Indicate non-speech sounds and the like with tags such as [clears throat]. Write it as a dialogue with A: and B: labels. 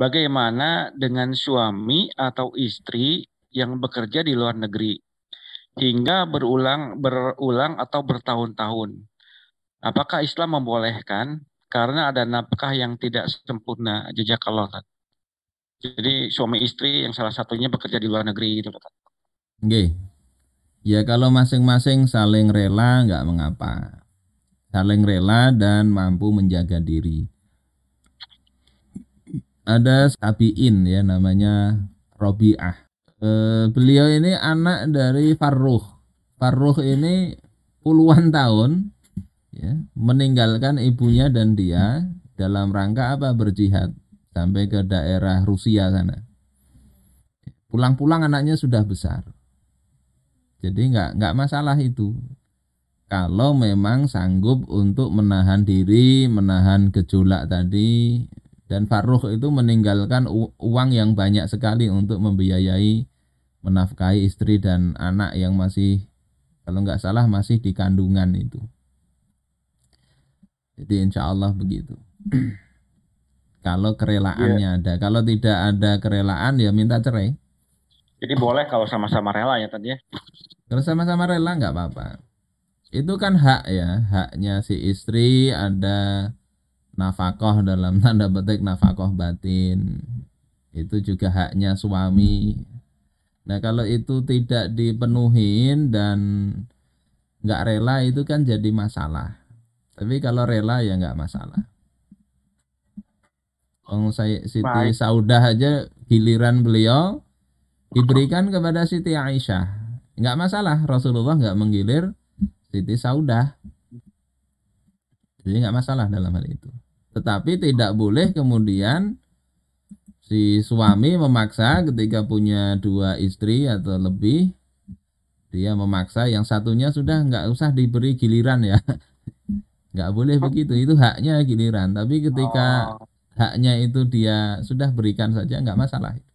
A: Bagaimana dengan suami atau istri yang bekerja di luar negeri hingga berulang berulang atau bertahun-tahun? Apakah Islam membolehkan karena ada nafkah yang tidak sempurna jejak Allah? Jadi suami istri yang salah satunya bekerja di luar negeri gitu, Oke,
B: Okay. Ya kalau masing-masing saling rela nggak mengapa. Saling rela dan mampu menjaga diri ada sapiin ya namanya Robiah. E, beliau ini anak dari Farruh. Farruh ini puluhan tahun ya, meninggalkan ibunya dan dia dalam rangka apa berjihad sampai ke daerah Rusia sana. Pulang-pulang anaknya sudah besar. Jadi nggak nggak masalah itu. Kalau memang sanggup untuk menahan diri, menahan gejolak tadi, dan Farouk itu meninggalkan uang yang banyak sekali untuk membiayai menafkahi istri dan anak yang masih kalau nggak salah masih di kandungan itu. Jadi insya Allah begitu.
A: [clears throat]
B: kalau kerelaannya yeah. ada, kalau tidak ada kerelaan ya minta cerai.
A: Jadi boleh kalau sama-sama rela ya tadi ya.
B: Kalau sama-sama rela nggak apa-apa. Itu kan hak ya, haknya si istri ada nafakoh dalam [laughs] tanda petik nafakoh batin itu juga haknya suami nah kalau itu tidak dipenuhin dan nggak rela itu kan jadi masalah tapi kalau rela ya nggak masalah Ong saya Siti Saudah aja giliran beliau diberikan kepada Siti Aisyah nggak masalah Rasulullah nggak menggilir Siti Saudah jadi nggak masalah dalam hal itu tetapi tidak boleh kemudian si suami memaksa ketika punya dua istri atau lebih dia memaksa yang satunya sudah nggak usah diberi giliran ya [laughs] nggak boleh oh. begitu itu haknya giliran tapi ketika oh. haknya itu dia sudah berikan saja nggak masalah